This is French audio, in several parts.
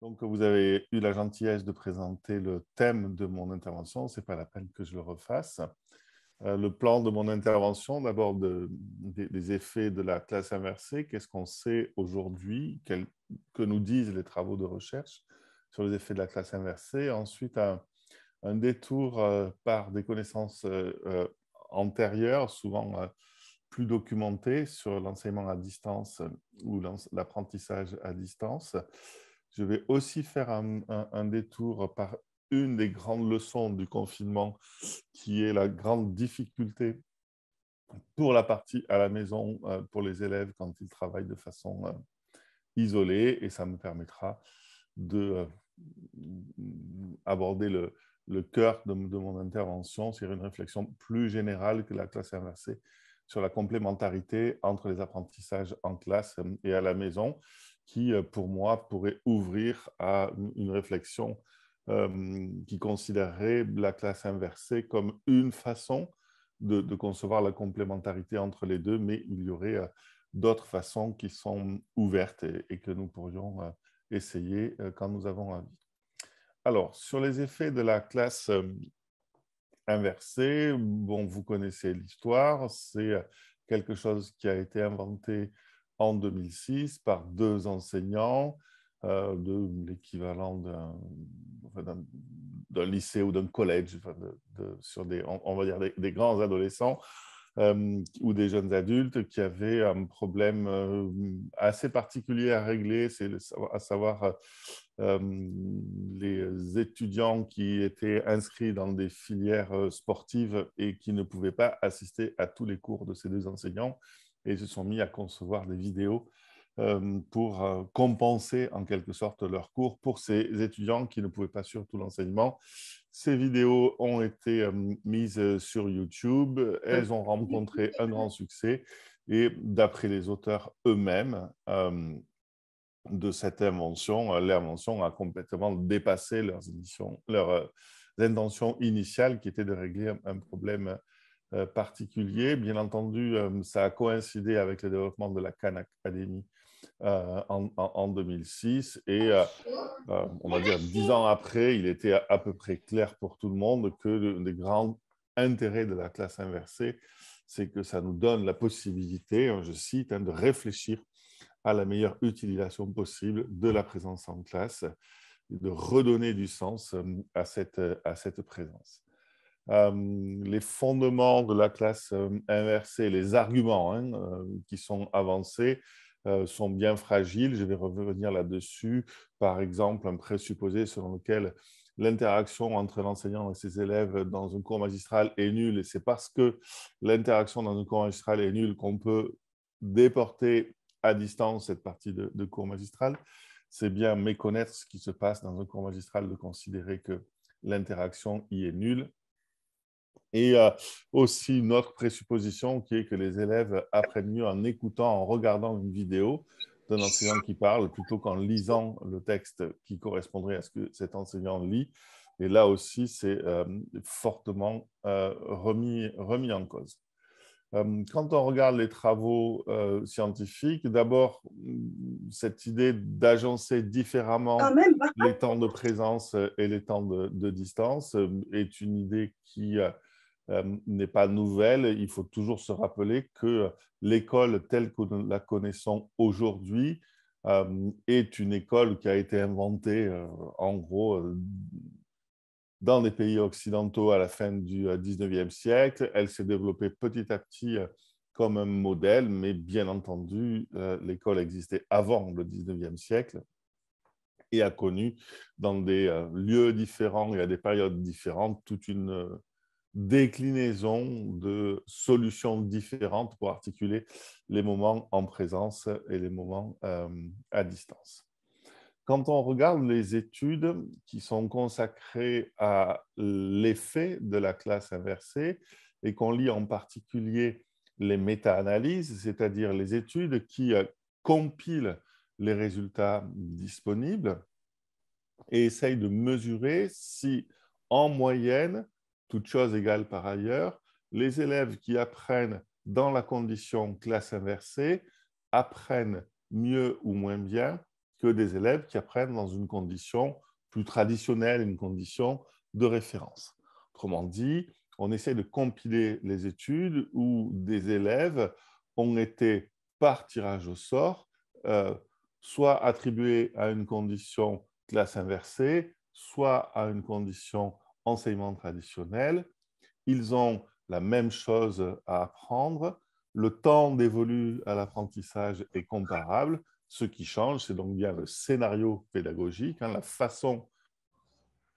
Donc, vous avez eu la gentillesse de présenter le thème de mon intervention. Ce n'est pas la peine que je le refasse. Euh, le plan de mon intervention, d'abord des, effets de la classe inversée. Qu'est-ce qu'on sait aujourd'hui Que nous disent les travaux de recherche sur les effets de la classe inversée Ensuite, un, détour euh, par des connaissances euh, antérieures, souvent plus documentées, sur l'enseignement à distance ou l'apprentissage à distance. Je vais aussi faire un, détour par une des grandes leçons du confinement, qui est la grande difficulté pour la partie à la maison, euh, pour les élèves quand ils travaillent de façon euh, isolée, et ça me permettra de euh, aborder le, cœur de, de, mon intervention, c'est une réflexion plus générale que la classe inversée sur la complémentarité entre les apprentissages en classe et à la maison qui, euh, pour moi, pourrait ouvrir à une réflexion euh, qui considérerait la classe inversée comme une façon de, concevoir la complémentarité entre les deux, mais il y aurait euh, d'autres façons qui sont ouvertes et, que nous pourrions essayer quand nous avons envie. Alors, sur les effets de la classe inversée, bon, vous connaissez l'histoire, c'est quelque chose qui a été inventé en 2006 par deux enseignants euh, de l'équivalent d'un lycée ou d'un collège, sur des, on, va dire des, grands adolescents euh, ou des jeunes adultes qui avaient un problème euh, assez particulier à régler, c'est à savoir les étudiants qui étaient inscrits dans des filières sportives et qui ne pouvaient pas assister à tous les cours de ces deux enseignants et ils se sont mis à concevoir des vidéos euh, pour euh, compenser en quelque sorte leurs cours pour ces étudiants qui ne pouvaient pas suivre tout l'enseignement. Ces vidéos ont été euh, mises sur YouTube, elles ont rencontré un grand succès et d'après les auteurs eux-mêmes de cette invention, l'invention a complètement dépassé leurs intentions initiales qui étaient de régler un problème euh, particulier. Bien entendu, euh, ça a coïncidé avec le développement de la Khan Academy euh, en, 2006. Et on va dire dix ans après, il était à, peu près clair pour tout le monde que le, des grands intérêts de la classe inversée, c'est que ça nous donne la possibilité, hein, je cite, hein, de réfléchir à la meilleure utilisation possible de la présence en classe, de redonner du sens à cette présence. Euh, les fondements de la classe euh, inversée, les arguments hein, euh, qui sont avancés, sont bien fragiles. Je vais revenir là-dessus. Par exemple, un présupposé selon lequel l'interaction entre l'enseignant et ses élèves dans un cours magistral est nulle, et c'est parce que l'interaction dans un cours magistral est nulle qu'on peut déporter à distance cette partie de, de cours magistral. C'est bien méconnaître ce qui se passe dans un cours magistral de considérer que l'interaction y est nulle. Et euh, aussi une autre présupposition qui est que les élèves apprennent mieux en écoutant, en regardant une vidéo d'un enseignant qui parle plutôt qu'en lisant le texte qui correspondrait à ce que cet enseignant lit. Et là aussi, c'est euh, fortement euh, remis, en cause. Quand on regarde les travaux scientifiques, d'abord cette idée d'agencer différemment hein. les temps de présence et les temps de distance est une idée qui euh, n'est pas nouvelle. Il faut toujours se rappeler que l'école telle que nous la connaissons aujourd'hui euh, est une école qui a été inventée euh, en gros dans les pays occidentaux à la fin du 19e siècle. Elle s'est développée petit à petit comme un modèle, mais bien entendu, l'école existait avant le 19e siècle et a connu dans des lieux différents et à des périodes différentes toute une déclinaison de solutions différentes pour articuler les moments en présence et les moments euh, à distance. Quand on regarde les études qui sont consacrées à l'effet de la classe inversée et qu'on lit en particulier les méta-analyses, c'est-à-dire les études qui euh, compilent les résultats disponibles et essayent de mesurer si, en moyenne, toute chose égale par ailleurs, les élèves qui apprennent dans la condition classe inversée apprennent mieux ou moins bien que des élèves qui apprennent dans une condition plus traditionnelle, une condition de référence. Autrement dit, on essaie de compiler les études où des élèves ont été, par tirage au sort, euh, soit attribués à une condition classe inversée, soit à une condition enseignement traditionnel. Ils ont la même chose à apprendre. Le temps dévolu à l'apprentissage est comparable. Ce qui change, c'est donc bien le scénario pédagogique, hein, la façon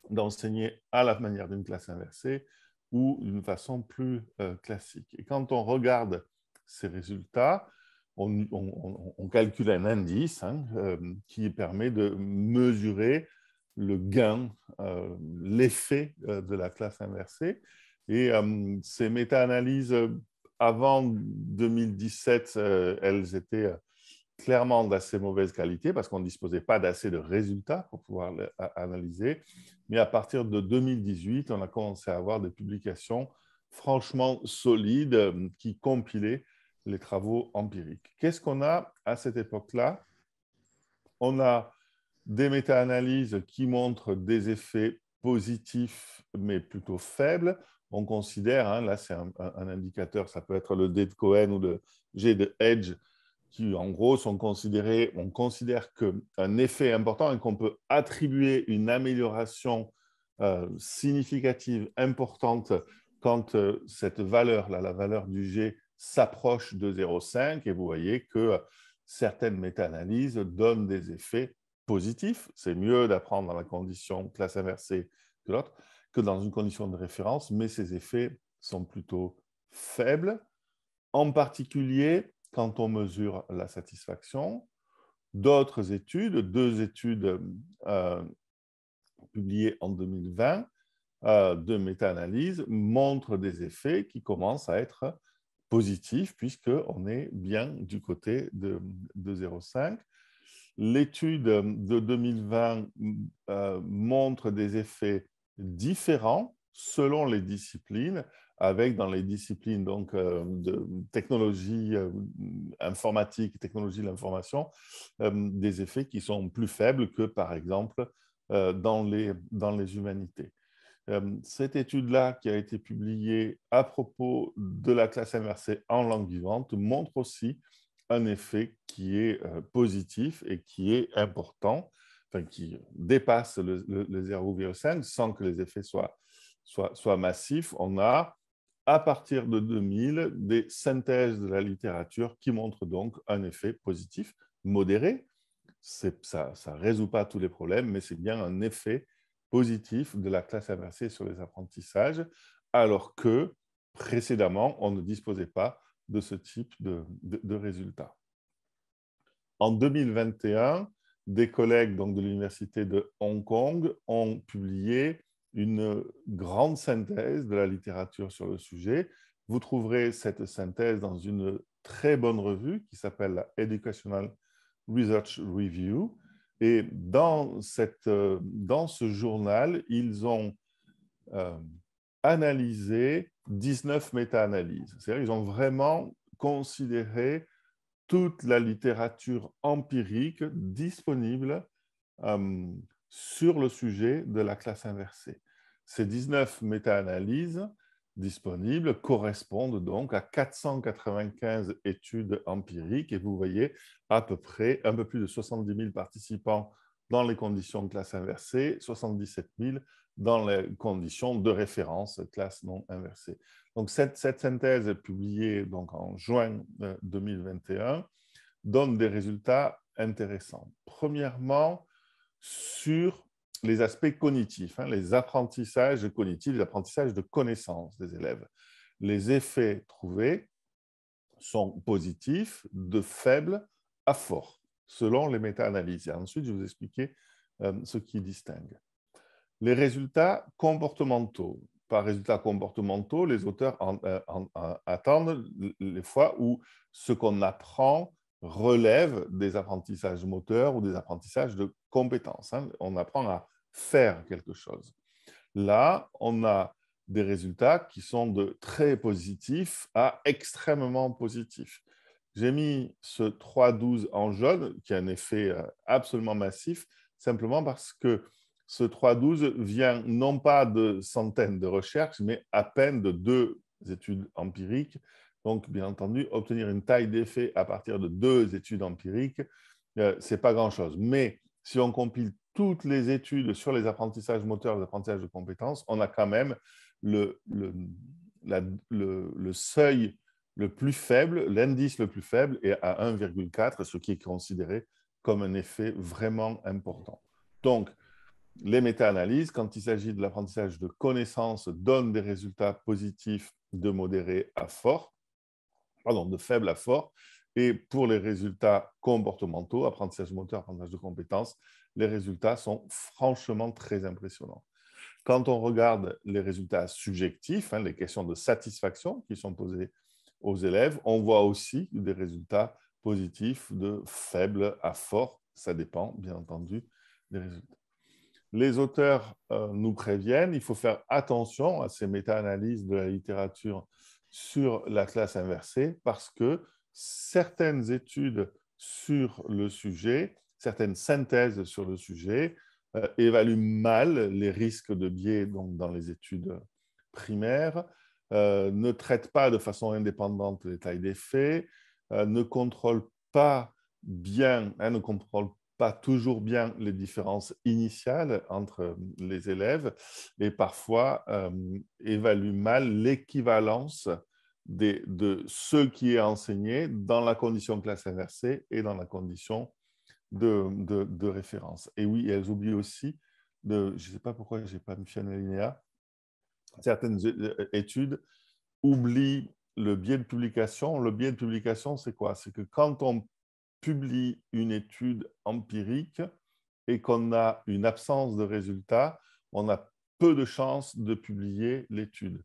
d'enseigner à la manière d'une classe inversée ou d'une façon plus euh, classique. Et quand on regarde ces résultats, on, calcule un indice hein, euh, qui permet de mesurer le gain, euh, l'effet euh, de la classe inversée. Et euh, ces méta-analyses, avant 2017, elles étaient clairement d'assez mauvaise qualité parce qu'on ne disposait pas d'assez de résultats pour pouvoir les analyser. Mais à partir de 2018, on a commencé à avoir des publications franchement solides qui compilaient les travaux empiriques. Qu'est-ce qu'on a à cette époque-là On a des méta-analyses qui montrent des effets positifs, mais plutôt faibles. On considère, hein, là c'est un, indicateur, ça peut être le D de Cohen ou le G de Hedge, qui en gros sont considérés, on considère qu'un effet important et qu'on peut attribuer une amélioration euh, significative, importante, quand euh, cette valeur, là, la valeur du G, s'approche de 0,5, et vous voyez que euh, certaines méta-analyses donnent des effets positif, c'est mieux d'apprendre dans la condition classe inversée que l'autre que dans une condition de référence, mais ces effets sont plutôt faibles, en particulier quand on mesure la satisfaction. D'autres études, deux études euh, publiées en 2020 euh, de méta-analyse, montrent des effets qui commencent à être positifs puisqu'on est bien du côté de 0,5. L'étude euh, de 2020 euh, montre des effets différents selon les disciplines, avec dans les disciplines donc, euh, de technologie informatique, technologie de l'information, des effets qui sont plus faibles que, par exemple, dans, les, dans les humanités. Cette étude-là, qui a été publiée à propos de la classe inversée en langue vivante, montre aussi un effet qui est euh, positif et qui est important, qui dépasse le, le, 0,5 sans que les effets soient, soient, massifs. On a, à partir de 2000, des synthèses de la littérature qui montrent donc un effet positif modéré. Ça ne résout pas tous les problèmes, mais c'est bien un effet positif de la classe inversée sur les apprentissages, alors que précédemment, on ne disposait pas de ce type de, de, résultats. En 2021, des collègues donc, de l'Université de Hong Kong ont publié une grande synthèse de la littérature sur le sujet. Vous trouverez cette synthèse dans une très bonne revue qui s'appelle la Educational Research Review. Et dans, cette, euh, dans ce journal, ils ont euh, analysé 19 méta-analyses. C'est-à-dire qu'ils ont vraiment considéré toute la littérature empirique disponible euh, sur le sujet de la classe inversée. Ces 19 méta-analyses disponibles correspondent donc à 495 études empiriques et vous voyez à peu près un peu plus de 70 000 participants dans les conditions de classe inversée, 77 000 dans les conditions de référence classe non inversée. Donc, cette, synthèse publiée donc, en juin 2021 euh, donne des résultats intéressants. Premièrement, sur les aspects cognitifs, hein, les apprentissages cognitifs, les apprentissages de connaissances des élèves. Les effets trouvés sont positifs de faibles à forts, selon les méta-analyses. Ensuite, je vais vous expliquer euh, ce qui distingue. Les résultats comportementaux. Par résultats comportementaux, les auteurs euh, attendent les fois où ce qu'on apprend relève des apprentissages moteurs ou des apprentissages de compétences. Hein. On apprend à faire quelque chose. Là, on a des résultats qui sont de très positifs à extrêmement positifs. J'ai mis ce 3-12 en jaune, qui a un effet euh, absolument massif, simplement parce que ce 3.12 vient non pas de centaines de recherches, mais à peine de deux études empiriques. Donc, bien entendu, obtenir une taille d'effet à partir de deux études empiriques, euh, c'est ce n'est pas grand-chose. Mais si on compile toutes les études sur les apprentissages moteurs, les apprentissages de compétences, on a quand même le, le seuil le plus faible, l'indice le plus faible est à 1,4, ce qui est considéré comme un effet vraiment important. Donc, les méta-analyses, quand il s'agit de l'apprentissage de connaissances, donnent des résultats positifs de modéré à fort, pardon, de faible à fort. Et pour les résultats comportementaux, apprentissage moteur, apprentissage de compétences, les résultats sont franchement très impressionnants. Quand on regarde les résultats subjectifs, hein, les questions de satisfaction qui sont posées aux élèves, on voit aussi des résultats positifs de faible à fort. Ça dépend, bien entendu, des résultats les auteurs euh, nous préviennent, il faut faire attention à ces méta-analyses de la littérature sur la classe inversée parce que certaines études sur le sujet, certaines synthèses sur le sujet euh, évaluent mal les risques de biais donc, dans les études primaires, euh, ne traitent pas de façon indépendante les tailles des faits, ne contrôlent pas bien, hein, ne contrôlent pas toujours bien les différences initiales entre euh, les élèves et parfois euh, évaluent mal l'équivalence de ce qui est enseigné dans la condition classe inversée et dans la condition de, de, référence. Et oui, elles oublient aussi, de, je ne sais pas pourquoi je n'ai pas mentionné à certaines études oublient le biais de publication. Le biais de publication, c'est quoi C'est que quand on publie une étude empirique et qu'on a une absence de résultats, on a peu de chances de publier l'étude.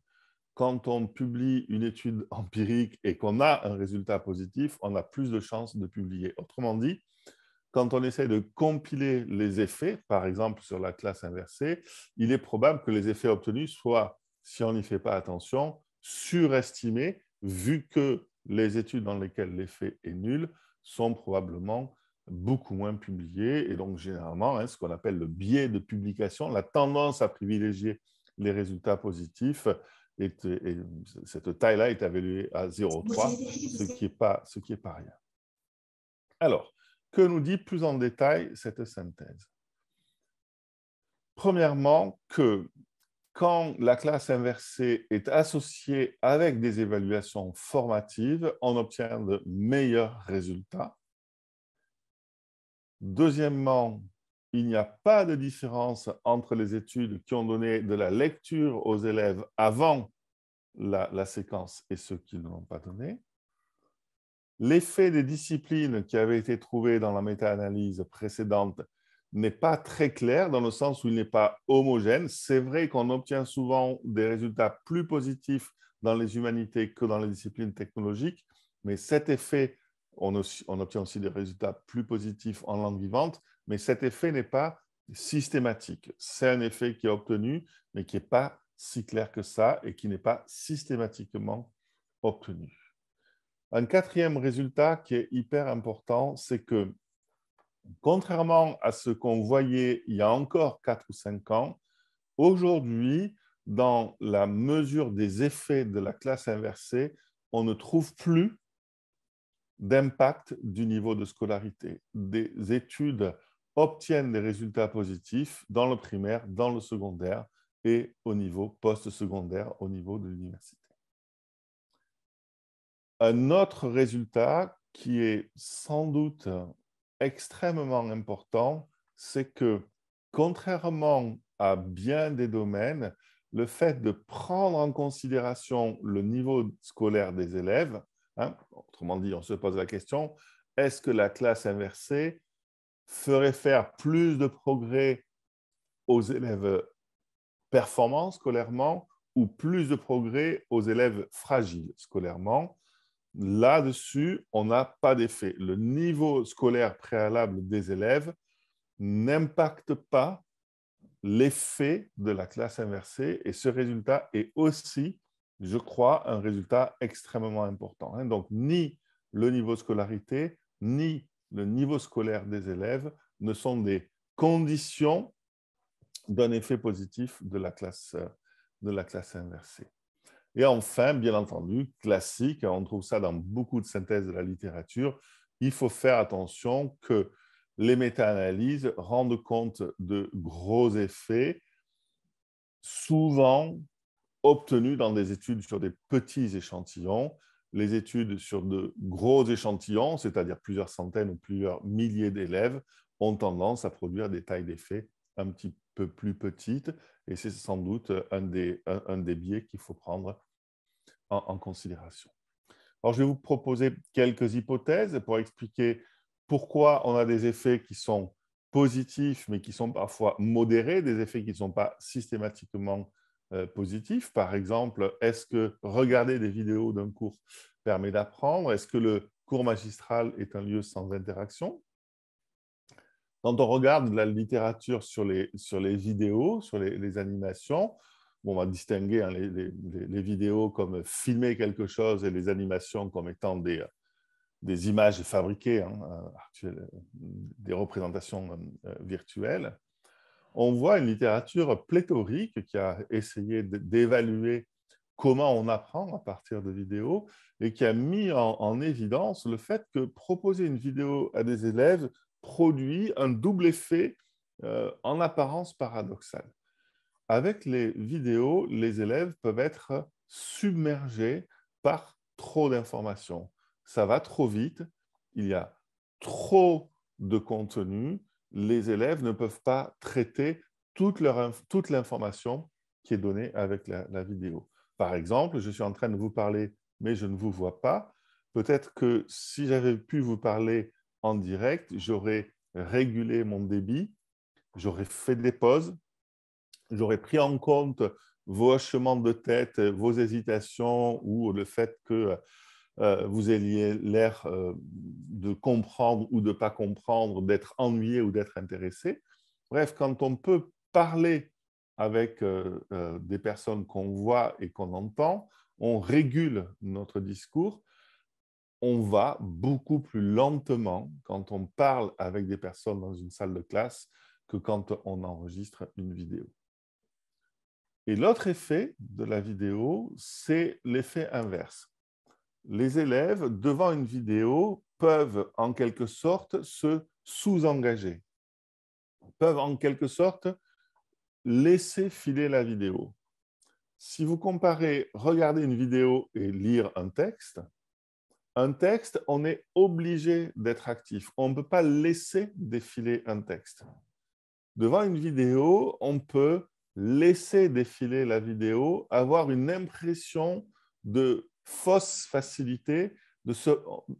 Quand on publie une étude empirique et qu'on a un résultat positif, on a plus de chances de publier. Autrement dit, quand on essaie de compiler les effets, par exemple sur la classe inversée, il est probable que les effets obtenus soient, si on n'y fait pas attention, surestimés, vu que les études dans lesquelles l'effet est nul sont probablement beaucoup moins publiés. Et donc, généralement, hein, ce qu'on appelle le biais de publication, la tendance à privilégier les résultats positifs, cette taille-là est évaluée à 0,3, ce qui n'est pas, ce qui pas rien. Alors, que nous dit plus en détail cette synthèse Premièrement, que quand la classe inversée est associée avec des évaluations formatives, on obtient de meilleurs résultats. Deuxièmement, il n'y a pas de différence entre les études qui ont donné de la lecture aux élèves avant la, séquence et ceux qui ne l'ont pas donné. L'effet des disciplines qui avaient été trouvées dans la méta-analyse précédente n'est pas très clair dans le sens où il n'est pas homogène. C'est vrai qu'on obtient souvent des résultats plus positifs dans les humanités que dans les disciplines technologiques, mais cet effet, on, obtient aussi des résultats plus positifs en langue vivante, mais cet effet n'est pas systématique. C'est un effet qui est obtenu, mais qui n'est pas si clair que ça et qui n'est pas systématiquement obtenu. Un quatrième résultat qui est hyper important, c'est que contrairement à ce qu'on voyait il y a encore 4 ou 5 ans, aujourd'hui, dans la mesure des effets de la classe inversée, on ne trouve plus d'impact du niveau de scolarité. Des études obtiennent des résultats positifs dans le primaire, dans le secondaire et au niveau post-secondaire, au niveau de l'université. Un autre résultat qui est sans doute extrêmement important, c'est que contrairement à bien des domaines, le fait de prendre en considération le niveau scolaire des élèves, hein, autrement dit, on se pose la question, est-ce que la classe inversée ferait faire plus de progrès aux élèves performants scolairement ou plus de progrès aux élèves fragiles scolairement Là-dessus, on n'a pas d'effet. Le niveau scolaire préalable des élèves n'impacte pas l'effet de la classe inversée et ce résultat est aussi, je crois, un résultat extrêmement important. Hein. Donc, ni le niveau scolarité, ni le niveau scolaire des élèves ne sont des conditions d'un effet positif de la classe, de la classe inversée. Et enfin, bien entendu, classique, on trouve ça dans beaucoup de synthèses de la littérature, il faut faire attention que les méta-analyses rendent compte de gros effets, souvent obtenus dans des études sur des petits échantillons. Les études sur de gros échantillons, c'est-à-dire plusieurs centaines ou plusieurs milliers d'élèves, ont tendance à produire des tailles d'effets un petit peu plus petite, Et c'est sans doute un des, un, des biais qu'il faut prendre en, considération. Alors, je vais vous proposer quelques hypothèses pour expliquer pourquoi on a des effets qui sont positifs, mais qui sont parfois modérés, des effets qui ne sont pas systématiquement euh, positifs. Par exemple, est-ce que regarder des vidéos d'un cours permet d'apprendre Est-ce que le cours magistral est un lieu sans interaction quand on regarde la littérature sur les, sur les vidéos, sur les, animations, on va distinguer hein, les, vidéos comme filmer quelque chose et les animations comme étant des, images fabriquées, hein, euh, des représentations euh, virtuelles. On voit une littérature pléthorique qui a essayé d'évaluer comment on apprend à partir de vidéos et qui a mis en évidence le fait que proposer une vidéo à des élèves produit un double effet euh, en apparence paradoxal. Avec les vidéos, les élèves peuvent être submergés par trop d'informations. Ça va trop vite, il y a trop de contenu, les élèves ne peuvent pas traiter toute, l'information qui est donnée avec la, la, vidéo. Par exemple, je suis en train de vous parler, mais je ne vous vois pas. Peut-être que si j'avais pu vous parler en direct, j'aurais régulé mon débit, j'aurais fait des pauses, j'aurais pris en compte vos hochements de tête, vos hésitations ou le fait que euh, vous ayez l'air euh, de comprendre ou de ne pas comprendre, d'être ennuyé ou d'être intéressé. Bref, quand on peut parler avec euh, des personnes qu'on voit et qu'on entend, on régule notre discours on va beaucoup plus lentement quand on parle avec des personnes dans une salle de classe que quand on enregistre une vidéo. Et l'autre effet de la vidéo, c'est l'effet inverse. Les élèves, devant une vidéo, peuvent en quelque sorte se sous-engager, peuvent en quelque sorte laisser filer la vidéo. Si vous comparez regarder une vidéo et lire un texte, un texte, on est obligé d'être actif. On ne peut pas laisser défiler un texte. Devant une vidéo, on peut laisser défiler la vidéo, avoir une impression de fausse facilité, de se,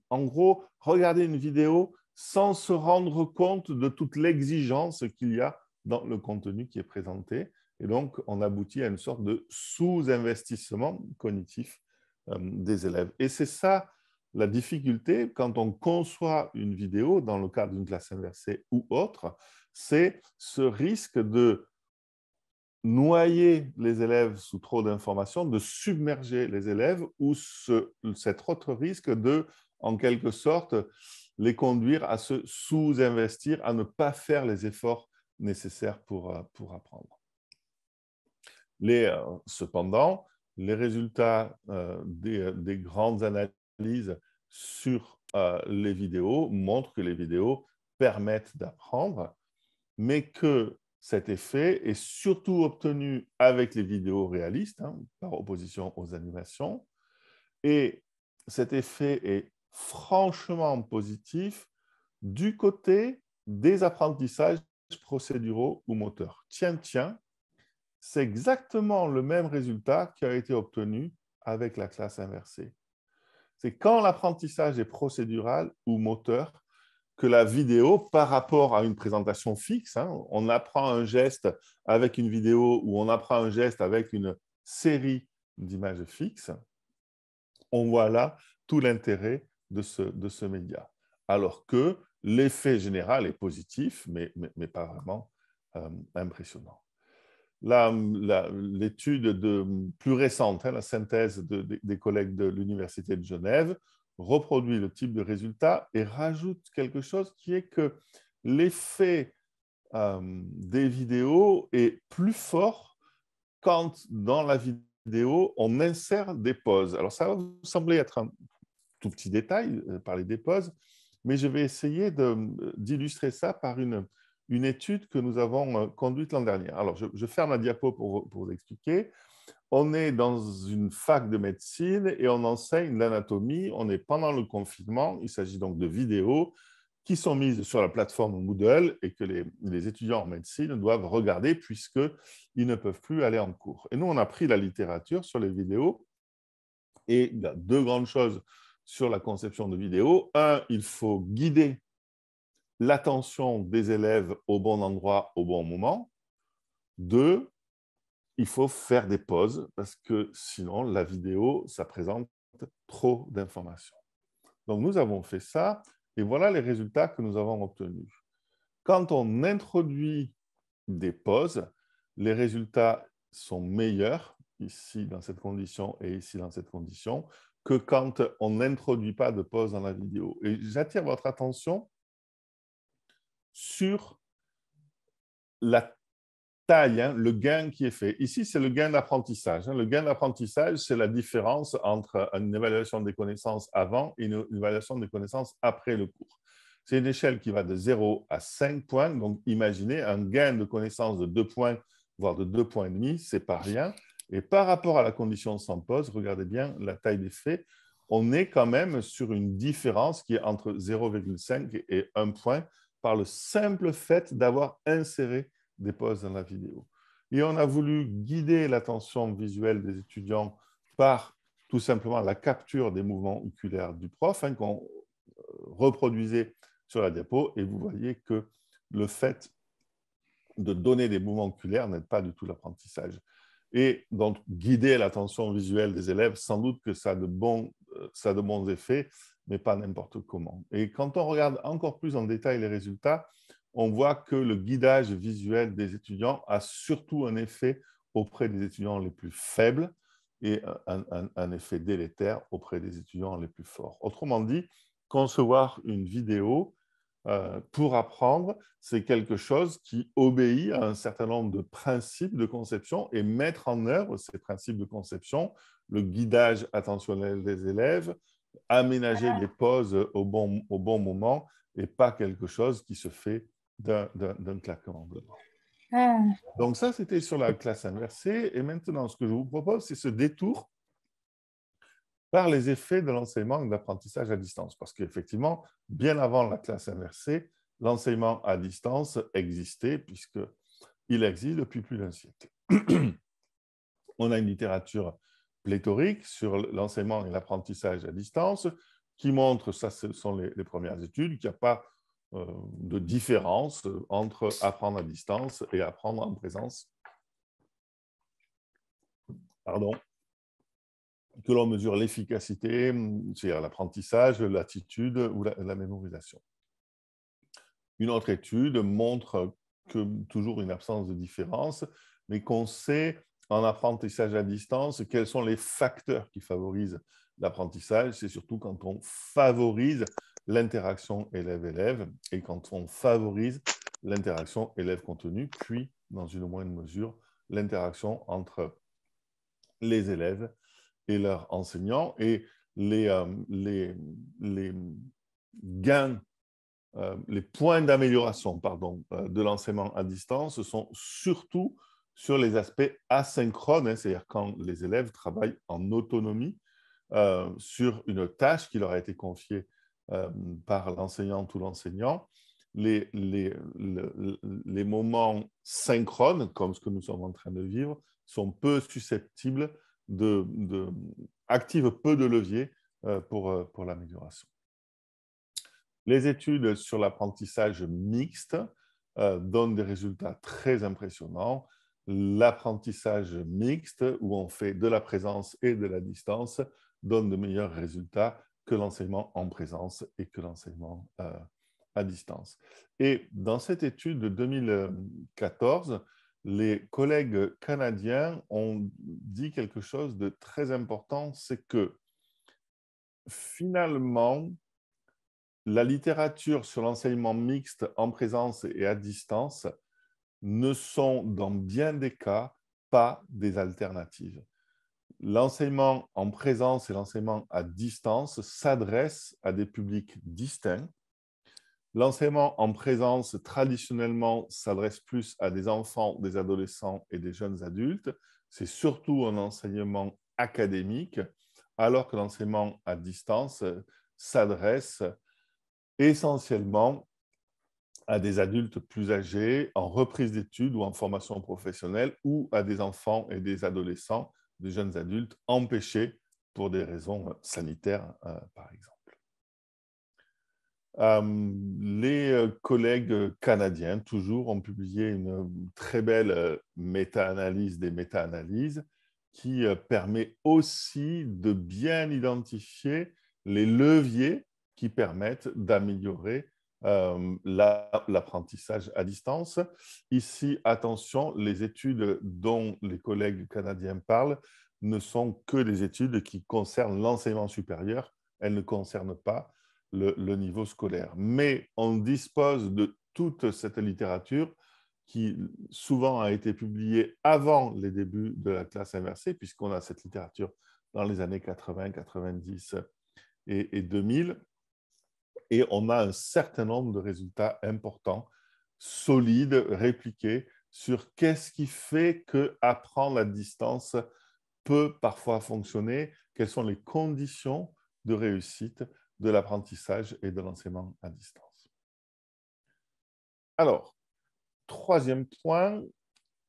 en gros, regarder une vidéo sans se rendre compte de toute l'exigence qu'il y a dans le contenu qui est présenté. Et donc, on aboutit à une sorte de sous-investissement cognitif euh, des élèves. Et c'est ça la difficulté quand on conçoit une vidéo dans le cadre d'une classe inversée ou autre, c'est ce risque de noyer les élèves sous trop d'informations, de submerger les élèves ou cet autre risque de, en quelque sorte, les conduire à se sous-investir, à ne pas faire les efforts nécessaires pour, euh, apprendre. Euh, cependant, les résultats euh, des, grandes analyses sur euh, les vidéos montre que les vidéos permettent d'apprendre, mais que cet effet est surtout obtenu avec les vidéos réalistes, hein, par opposition aux animations. Et cet effet est franchement positif du côté des apprentissages procéduraux ou moteurs. Tiens, tiens, c'est exactement le même résultat qui a été obtenu avec la classe inversée. C'est quand l'apprentissage est procédural ou moteur que la vidéo, par rapport à une présentation fixe, hein, on apprend un geste avec une vidéo ou on apprend un geste avec une série d'images fixes, on voit là tout l'intérêt de ce, média. Alors que l'effet général est positif, mais, pas vraiment euh, impressionnant l'étude plus récente, hein, la synthèse des collègues de l'Université de Genève, reproduit le type de résultat et rajoute quelque chose qui est que l'effet euh, des vidéos est plus fort quand dans la vidéo, on insère des pauses. Alors ça va vous sembler être un tout petit détail, euh, parler des pauses, mais je vais essayer euh, d'illustrer ça par une, une étude que nous avons euh, conduite l'an dernier. Alors, je, ferme la diapo pour, vous expliquer. On est dans une fac de médecine et on enseigne l'anatomie. On est pendant le confinement. Il s'agit donc de vidéos qui sont mises sur la plateforme Moodle et que les, les étudiants en médecine doivent regarder puisqu'ils ne peuvent plus aller en cours. Et nous, on a pris la littérature sur les vidéos et il y a deux grandes choses sur la conception de vidéos. Un, il faut guider l'attention des élèves au bon endroit, au bon moment. Deux, il faut faire des pauses parce que sinon, la vidéo, ça présente trop d'informations. Donc, nous avons fait ça et voilà les résultats que nous avons obtenus. Quand on introduit des pauses, les résultats sont meilleurs ici dans cette condition et ici dans cette condition que quand on n'introduit pas de pause dans la vidéo. Et j'attire votre attention sur la taille, hein, le gain qui est fait. Ici, c'est le gain d'apprentissage. Hein. Le gain d'apprentissage, c'est la différence entre une évaluation des connaissances avant et une évaluation des connaissances après le cours. C'est une échelle qui va de 0 à 5 points. Donc, imaginez un gain de connaissances de 2 points, voire de 2 points et demi, c'est pas rien. Et par rapport à la condition sans pause, regardez bien la taille des faits, on est quand même sur une différence qui est entre 0,5 et 1 point, par le simple fait d'avoir inséré des pauses dans la vidéo. Et on a voulu guider l'attention visuelle des étudiants par tout simplement la capture des mouvements oculaires du prof hein, qu'on euh, reproduisait sur la diapo. Et vous voyez que le fait de donner des mouvements oculaires n'aide pas du tout l'apprentissage. Et donc, guider l'attention visuelle des élèves, sans doute que ça euh, ça a de bons effets mais pas n'importe comment. Et quand on regarde encore plus en détail les résultats, on voit que le guidage visuel des étudiants a surtout un effet auprès des étudiants les plus faibles et un, effet délétère auprès des étudiants les plus forts. Autrement dit, concevoir une vidéo euh, pour apprendre, c'est quelque chose qui obéit à un certain nombre de principes de conception et mettre en œuvre ces principes de conception, le guidage attentionnel des élèves, aménager des les pauses au bon, moment et pas quelque chose qui se fait d'un claquement ah. Donc ça, c'était sur la classe inversée. Et maintenant, ce que je vous propose, c'est ce détour par les effets de l'enseignement et de l'apprentissage à distance. Parce qu'effectivement, bien avant la classe inversée, l'enseignement à distance existait, puisqu'il existe depuis plus d'un siècle. On a une littérature pléthorique sur l'enseignement et l'apprentissage à distance qui montre, ça ce sont les, premières études, qu'il n'y a pas euh, de différence entre apprendre à distance et apprendre en présence. Pardon. Que l'on mesure l'efficacité, c'est-à-dire l'apprentissage, l'attitude ou la, la mémorisation. Une autre étude montre que toujours une absence de différence, mais qu'on sait en apprentissage à distance, quels sont les facteurs qui favorisent l'apprentissage C'est surtout quand on favorise l'interaction élève-élève et quand on favorise l'interaction élève-contenu, puis, dans une moindre mesure, l'interaction entre les élèves et leurs enseignants. Et les, euh, gains, euh, les points d'amélioration pardon, euh, de l'enseignement à distance sont surtout sur les aspects asynchrones, hein, c'est-à-dire quand les élèves travaillent en autonomie euh, sur une tâche qui leur a été confiée euh, par l'enseignante ou l'enseignant. Les, moments synchrones, comme ce que nous sommes en train de vivre, sont peu susceptibles de, peu de leviers euh, pour l'amélioration. Les études sur l'apprentissage mixte donnent des résultats très impressionnants l'apprentissage mixte, où on fait de la présence et de la distance, donne de meilleurs résultats que l'enseignement en présence et que l'enseignement euh, à distance. Et dans cette étude de 2014, les collègues canadiens ont dit quelque chose de très important, c'est que finalement, la littérature sur l'enseignement mixte en présence et à distance ne sont dans bien des cas pas des alternatives. L'enseignement en présence et l'enseignement à distance s'adressent à des publics distincts. L'enseignement en présence, traditionnellement, s'adresse plus à des enfants, des adolescents et des jeunes adultes. C'est surtout un enseignement académique, alors que l'enseignement à distance s'adresse essentiellement à des adultes plus âgés en reprise d'études ou en formation professionnelle ou à des enfants et des adolescents, des jeunes adultes empêchés pour des raisons euh, sanitaires, euh, par exemple. Euh, les collègues canadiens, toujours, ont publié une très belle méta-analyse des méta-analyses qui permet aussi de bien identifier les leviers qui permettent d'améliorer euh, l'apprentissage à distance. Ici, attention, les études dont les collègues canadiens parlent ne sont que des études qui concernent l'enseignement supérieur, elles ne concernent pas le, niveau scolaire. Mais on dispose de toute cette littérature qui souvent a été publiée avant les débuts de la classe inversée, puisqu'on a cette littérature dans les années 80, 90 et 2000 et on a un certain nombre de résultats importants, solides, répliqués sur qu'est-ce qui fait que apprendre à distance peut parfois fonctionner, quelles sont les conditions de réussite de l'apprentissage et de l'enseignement à distance. Alors, troisième point,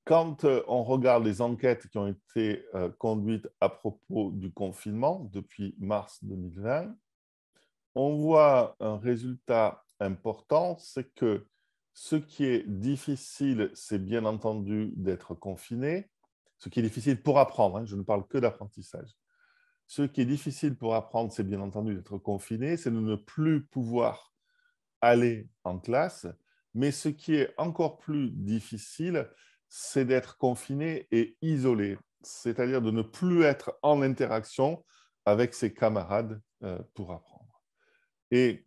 quand euh, on regarde les enquêtes qui ont été euh, conduites à propos du confinement depuis mars 2020, on voit un résultat important, c'est que ce qui est difficile, c'est bien entendu d'être confiné, ce qui est difficile pour apprendre, hein, je ne parle que d'apprentissage. Ce qui est difficile pour apprendre, c'est bien entendu d'être confiné, c'est de ne plus pouvoir aller en classe, mais ce qui est encore plus difficile, c'est d'être confiné et isolé, c'est-à-dire de ne plus être en interaction avec ses camarades euh, pour apprendre. Et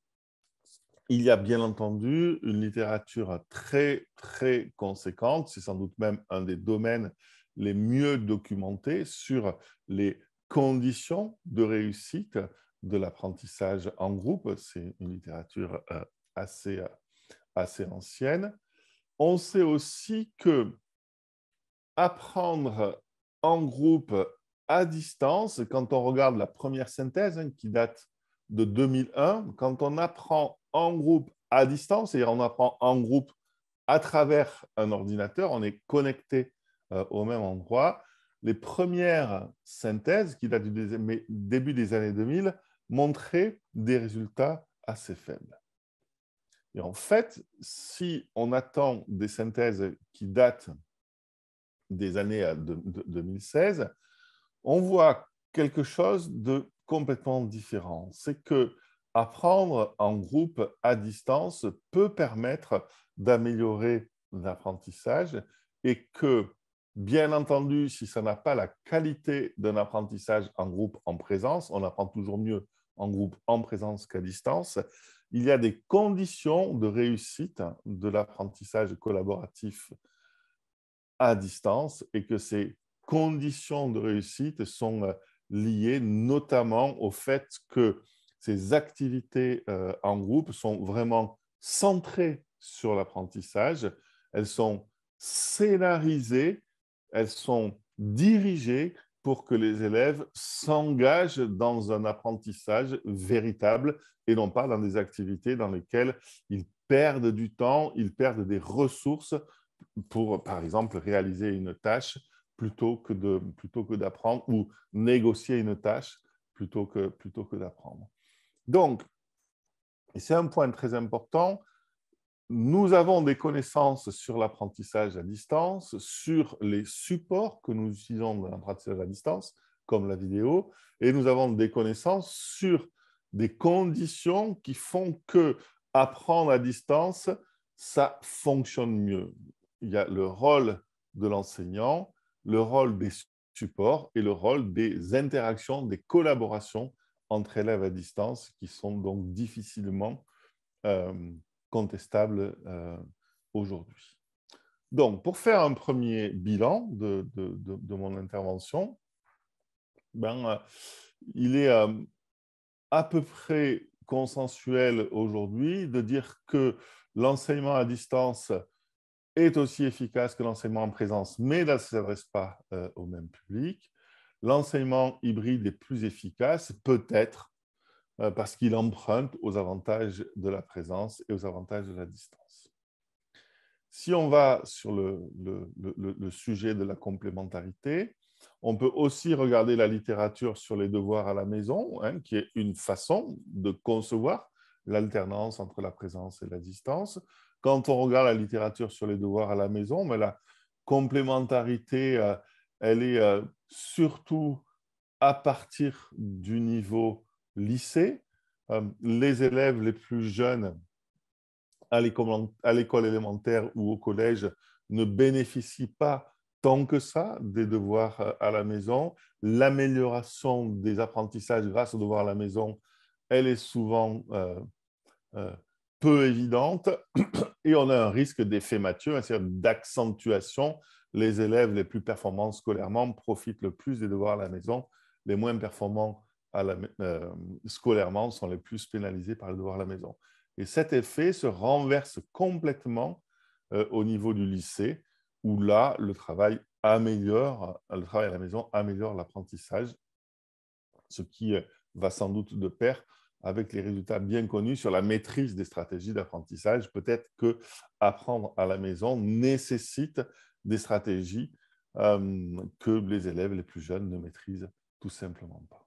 il y a bien entendu une littérature très, très conséquente, c'est sans doute même un des domaines les mieux documentés sur les conditions de réussite de l'apprentissage en groupe. C'est une littérature euh, assez, euh, assez ancienne. On sait aussi que apprendre en groupe à distance, quand on regarde la première synthèse hein, qui date de 2001, quand on apprend en groupe à distance, c'est-à-dire on apprend en groupe à travers un ordinateur, on est connecté euh, au même endroit. Les premières synthèses, qui datent du début des années 2000, montraient des résultats assez faibles. Et en fait, si on attend des synthèses qui datent des années 2016, on voit quelque chose de complètement différent. C'est que apprendre en groupe à distance peut permettre d'améliorer l'apprentissage et que, bien entendu, si ça n'a pas la qualité d'un apprentissage en groupe en présence, on apprend toujours mieux en groupe en présence qu'à distance, il y a des conditions de réussite de l'apprentissage collaboratif à distance et que ces conditions de réussite sont euh, liées notamment au fait que ces activités euh, en groupe sont vraiment centrées sur l'apprentissage, elles sont scénarisées, elles sont dirigées pour que les élèves s'engagent dans un apprentissage véritable et non pas dans des activités dans lesquelles ils perdent du temps, ils perdent des ressources pour, par exemple, réaliser une tâche plutôt que plutôt que d'apprendre ou négocier une tâche plutôt que plutôt que d'apprendre. Donc, et c'est un point très important, nous avons des connaissances sur l'apprentissage à distance, sur les supports que nous utilisons dans l'apprentissage à distance, comme la vidéo, et nous avons des connaissances sur des conditions qui font que apprendre à distance, ça fonctionne mieux. Il y a le rôle de l'enseignant, le rôle des supports et le rôle des interactions, des collaborations entre élèves à distance qui sont donc difficilement euh, contestables euh, aujourd'hui. Donc, pour faire un premier bilan de, de, de, mon intervention, ben, euh, il est à peu près consensuel aujourd'hui de dire que l'enseignement à distance est aussi efficace que l'enseignement en présence, mais là, ça ne s'adresse pas euh, au même public. L'enseignement hybride est plus efficace, peut-être, euh, parce qu'il emprunte aux avantages de la présence et aux avantages de la distance. Si on va sur le, sujet de la complémentarité, on peut aussi regarder la littérature sur les devoirs à la maison, hein, qui est une façon de concevoir l'alternance entre la présence et la distance quand on regarde la littérature sur les devoirs à la maison, mais la complémentarité, euh, elle est euh, surtout à partir du niveau lycée. Euh, les élèves les plus jeunes à l'école élémentaire ou au collège ne bénéficient pas tant que ça des devoirs à la maison. L'amélioration des apprentissages grâce aux devoirs à la maison, elle est souvent peu évidente et on a un risque d'effet Mathieu, c'est-à-dire d'accentuation. Les élèves les plus performants scolairement profitent le plus des devoirs à la maison. Les moins performants euh, scolairement sont les plus pénalisés par les devoirs à la maison. Et cet effet se renverse complètement euh, au niveau du lycée, où là, le travail le travail à la maison améliore l'apprentissage, ce qui euh, va sans doute de pair avec les résultats bien connus sur la maîtrise des stratégies d'apprentissage. Peut-être que apprendre à la maison nécessite des stratégies euh, que les élèves les plus jeunes ne maîtrisent tout simplement pas.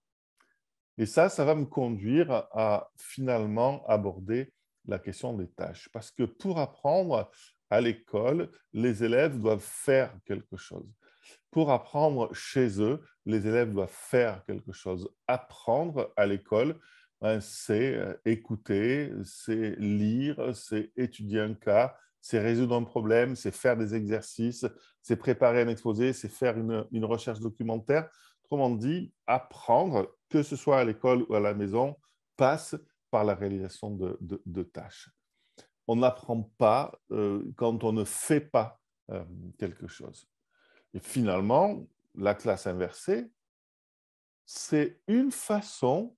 Et ça, ça va me conduire à finalement aborder la question des tâches. Parce que pour apprendre à l'école, les élèves doivent faire quelque chose. Pour apprendre chez eux, les élèves doivent faire quelque chose. Apprendre à l'école, Hein, c'est euh, écouter, c'est lire, c'est étudier un cas, c'est résoudre un problème, c'est faire des exercices, c'est préparer un exposé, c'est faire une, recherche documentaire. Autrement dit, apprendre, que ce soit à l'école ou à la maison, passe par la réalisation de, tâches. On n'apprend pas euh, quand on ne fait pas euh, quelque chose. Et finalement, la classe inversée, c'est une façon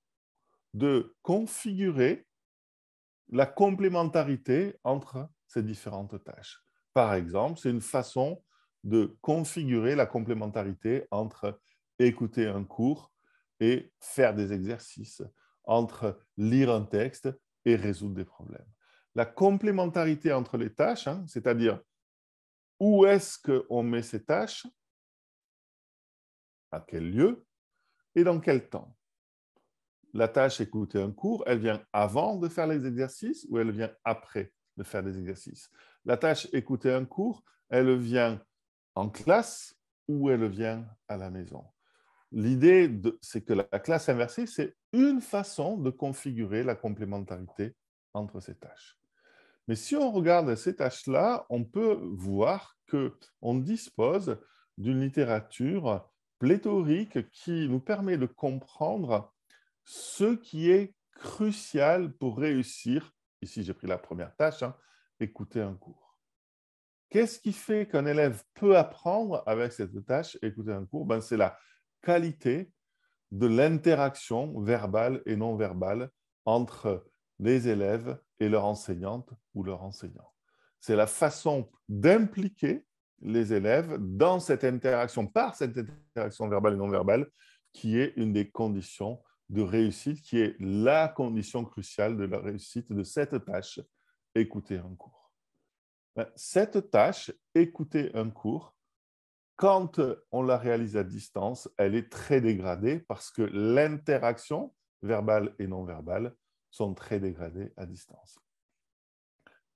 de configurer la complémentarité entre ces différentes tâches. Par exemple, c'est une façon de configurer la complémentarité entre écouter un cours et faire des exercices, entre lire un texte et résoudre des problèmes. La complémentarité entre les tâches, hein, c'est-à-dire où est-ce qu'on met ces tâches, à quel lieu et dans quel temps la tâche écouter un cours, elle vient avant de faire les exercices ou elle vient après de faire des exercices La tâche écouter un cours, elle vient en classe ou elle vient à la maison L'idée, c'est que la classe inversée, c'est une façon de configurer la complémentarité entre ces tâches. Mais si on regarde ces tâches-là, on peut voir qu'on dispose d'une littérature pléthorique qui nous permet de comprendre ce qui est crucial pour réussir, ici j'ai pris la première tâche, hein, écouter un cours. Qu'est-ce qui fait qu'un élève peut apprendre avec cette tâche, écouter un cours ben, C'est la qualité de l'interaction verbale et non verbale entre les élèves et leur enseignante ou leur enseignant. C'est la façon d'impliquer les élèves dans cette interaction, par cette interaction verbale et non verbale, qui est une des conditions de réussite qui est la condition cruciale de la réussite de cette tâche, écouter un cours. Ben, cette tâche, écouter un cours, quand on la réalise à distance, elle est très dégradée parce que l'interaction verbale et non verbale sont très dégradées à distance.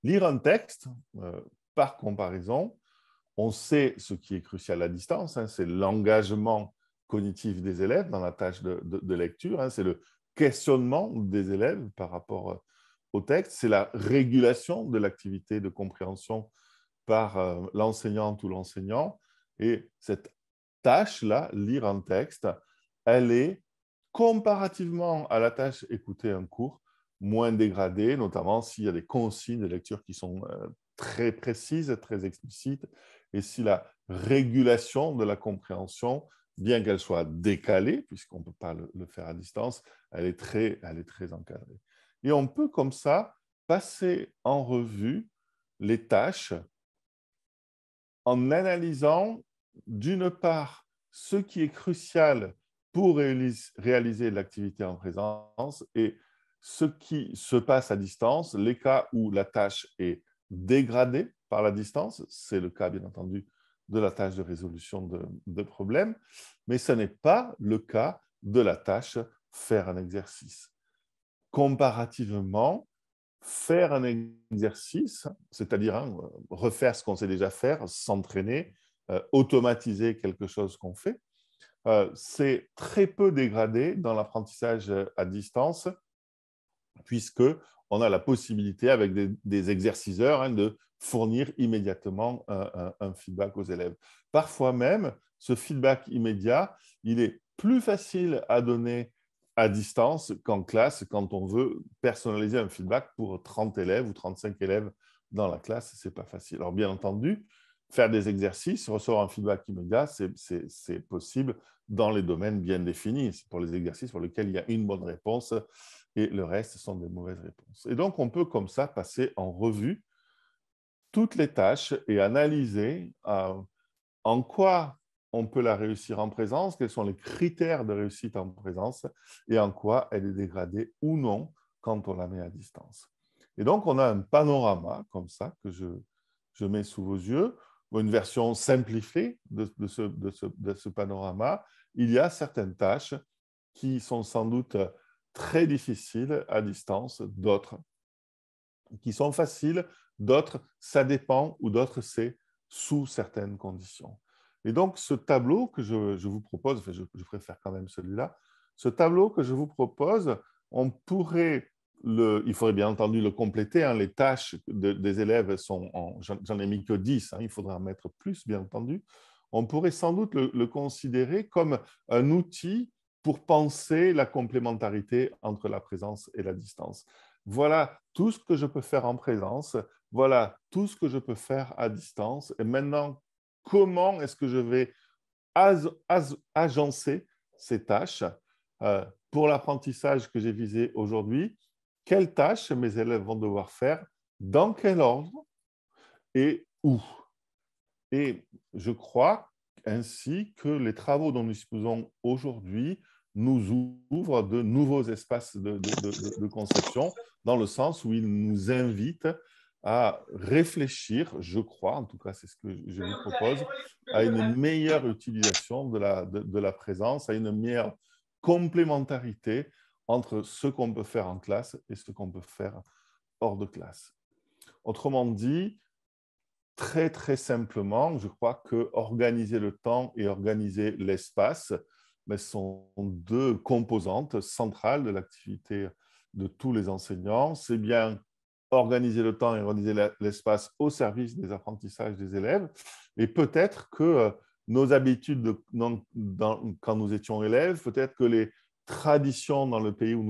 Lire un texte, euh, par comparaison, on sait ce qui est crucial à distance, hein, c'est l'engagement cognitif des élèves dans la tâche de, lecture. Hein. c'est le questionnement des élèves par rapport euh, au texte. C'est la régulation de l'activité de compréhension par euh, l'enseignante ou l'enseignant. Et cette tâche-là, lire un texte, elle est comparativement à la tâche écouter un cours, moins dégradée, notamment s'il y a des consignes de lecture qui sont euh, très précises, très explicites, et si la régulation de la compréhension bien qu'elle soit décalée, puisqu'on ne peut pas le, faire à distance, elle est, très, elle est très encadrée. Et on peut comme ça passer en revue les tâches en analysant d'une part ce qui est crucial pour réaliser l'activité en présence et ce qui se passe à distance, les cas où la tâche est dégradée par la distance, c'est le cas bien entendu de la tâche de résolution de, problèmes, mais ce n'est pas le cas de la tâche faire un exercice. Comparativement, faire un exercice, c'est-à-dire hein, refaire ce qu'on sait déjà faire, s'entraîner, euh, automatiser quelque chose qu'on fait, euh, c'est très peu dégradé dans l'apprentissage euh, à distance, puisque on a la possibilité avec des, exerciceurs hein, de fournir immédiatement euh, un, feedback aux élèves. Parfois même, ce feedback immédiat, il est plus facile à donner à distance qu'en classe quand on veut personnaliser un feedback pour 30 élèves ou 35 élèves dans la classe, ce n'est pas facile. Alors bien entendu, faire des exercices, recevoir un feedback immédiat, c'est possible dans les domaines bien définis. C'est pour les exercices pour lesquels il y a une bonne réponse et le reste sont des mauvaises réponses. Et donc, on peut comme ça passer en revue toutes les tâches et analyser euh, en quoi on peut la réussir en présence, quels sont les critères de réussite en présence et en quoi elle est dégradée ou non quand on la met à distance. Et donc, on a un panorama comme ça que je, je mets sous vos yeux, une version simplifiée de, de, ce, de ce panorama. Il y a certaines tâches qui sont sans doute très difficiles à distance, d'autres qui sont faciles, D'autres, ça dépend, ou d'autres, c'est sous certaines conditions. Et donc, ce tableau que je, vous propose, je, préfère quand même celui-là, ce tableau que je vous propose, on pourrait, le, il faudrait bien entendu le compléter, hein, les tâches des élèves sont, j'en ai mis que 10, hein, il faudra en mettre plus, bien entendu, on pourrait sans doute le considérer comme un outil pour penser la complémentarité entre la présence et la distance. Voilà tout ce que je peux faire en présence, voilà tout ce que je peux faire à distance. Et maintenant, comment est-ce que je vais agencer ces tâches euh, pour l'apprentissage que j'ai visé aujourd'hui Quelles tâches mes élèves vont devoir faire Dans quel ordre Et où Et je crois ainsi que les travaux dont nous disposons aujourd'hui nous ouvrent de nouveaux espaces de conception, dans le sens où ils nous invitent à réfléchir, je crois, en tout cas c'est ce que je vous propose, à une meilleure utilisation de la, présence, à une meilleure complémentarité entre ce qu'on peut faire en classe et ce qu'on peut faire hors de classe. Autrement dit, très très simplement, je crois que organiser le temps et organiser l'espace mais ben, sont deux composantes centrales de l'activité de tous les enseignants. C'est bien organiser le temps et organiser l'espace au service des apprentissages des élèves. Et peut-être que euh, nos habitudes quand nous étions élèves, peut-être que les traditions dans le pays où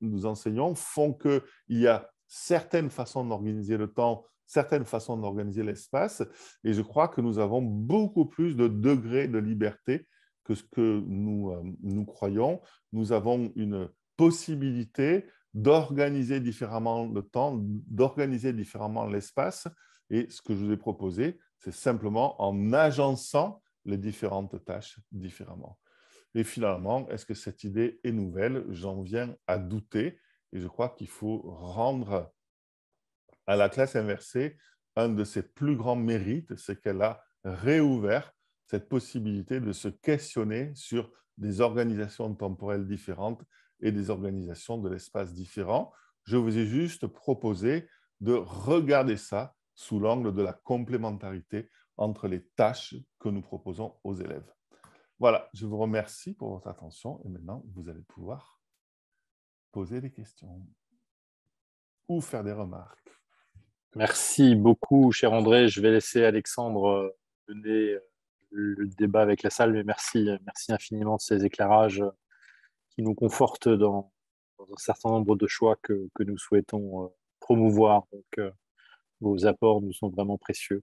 nous, enseignons font qu'il y a certaines façons d'organiser le temps, certaines façons d'organiser l'espace. Et je crois que nous avons beaucoup plus de degrés de liberté que ce que nous, euh, nous croyons. Nous avons une possibilité d'organiser différemment le temps, d'organiser différemment l'espace. Et ce que je vous ai proposé, c'est simplement en agençant les différentes tâches différemment. Et finalement, est-ce que cette idée est nouvelle J'en viens à douter et je crois qu'il faut rendre à la classe inversée un de ses plus grands mérites, c'est qu'elle a réouvert cette possibilité de se questionner sur des organisations temporelles différentes et des organisations de l'espace différents. Je vous ai juste proposé de regarder ça sous l'angle de la complémentarité entre les tâches que nous proposons aux élèves. Voilà, je vous remercie pour votre attention et maintenant vous allez pouvoir poser des questions ou faire des remarques. Merci beaucoup, cher André. Je vais laisser Alexandre euh, mener euh, le débat avec la salle, mais merci, euh, merci infiniment de ces éclairages qui nous conforte dans, un certain nombre de choix que, que nous souhaitons euh, promouvoir. Donc, euh, vos apports nous sont vraiment précieux.